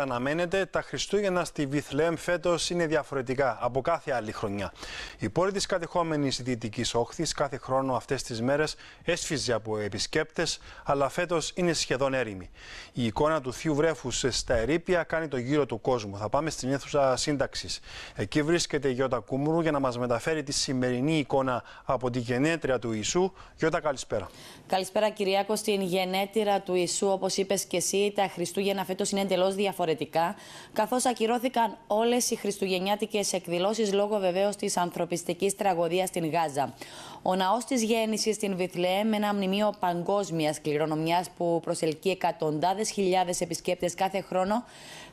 αναμένεται, τα Χριστούγεννα στη Βιθλέμ φέτος είναι διαφορετικά από κάθε άλλη χρονιά. Η πόλη της κατεχόμενης Δυτικής Όχθης κάθε χρόνο αυτές τις μέρες έσφιζε από επισκέπτες, αλλά φέτος είναι σχεδόν έρημη. Η εικόνα του θείου βρέφους στα ερήπια κάνει το γύρο του κόσμου. Θα πάμε στην αίθουσα σύνταξης. Εκεί βρίσκεται η Γιώτα Κούμουρου για να μας μεταφέρει τη σημερινή εικόνα από τη γενέτρια του Ιησού. Γιώτα, καλησπέρα. Καλησπέρα, Κυριακό, στην γενέτρια του Ιησού, όπως είπες και εσύ, τα Χριστούγεννα φέτος είναι εντελώς διαφορετικά διαφορετικά, καθώς ακυρώθηκαν όλες οι χριστουγεννιάτικες εκδηλώσεις... λόγω βεβαίως της ανθρωπιστικής τραγωδίας στην Γάζα. Ο ναός της γέννησης στην Βιθλεέμ, ένα μνημείο παγκόσμιας κληρονομιάς... που προσελκύει εκατοντάδες χιλιάδες επισκέπτες κάθε χρόνο,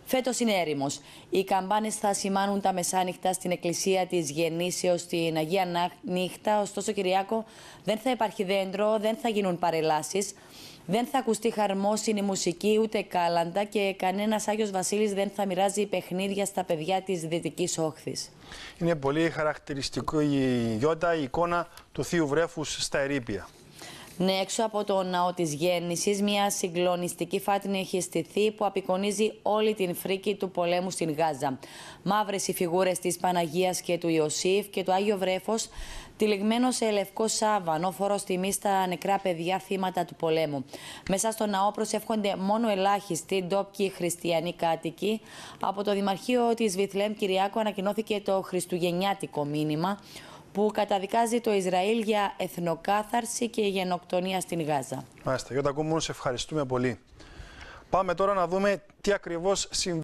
φέτος είναι έρημος. Οι καμπάνες θα σημάνουν τα μεσάνυχτα στην εκκλησία της Γεννήσεως στην Αγία Νύχτα. Ωστόσο, Κυριάκο, δεν θα υπάρχει δέντρο, δεν θα γίνουν παρελάσεις. Δεν θα ακουστεί χαρμόσυνη μουσική ούτε κάλαντα και κανένας Άγιος Βασίλης δεν θα μοιράζει παιχνίδια στα παιδιά της Δυτικής Όχθης. Είναι πολύ χαρακτηριστικό η γιώτα η εικόνα του Θείου Βρέφους στα ερήπια. Ναι, έξω από το ναό της γέννησης, μια συγκλονιστική φάτνη έχει στηθεί που απεικονίζει όλη την φρίκη του πολέμου στην Γάζα. Μαύρες οι φιγούρες της Παναγίας και του Ιωσήφ και το Άγιο Βρέφος, τυλιγμένος σε λευκό σάβανο, φορό τιμή στα νεκρά παιδιά θύματα του πολέμου. Μέσα στο ναό προσεύχονται μόνο ελάχιστοι ντόπιοι χριστιανοί κάτοικοι. Από το Δημαρχείο της Βιθλέμ Κυριάκου ανακοινώθηκε το Χριστουγεννιάτικο μήνυμα που καταδικάζει το Ισραήλ για εθνοκάθαρση και γενοκτονία στην Γάζα. Μάλιστα, Γιώτα Κούμουν, σε ευχαριστούμε πολύ. Πάμε τώρα να δούμε τι ακριβώς συμβαίνει.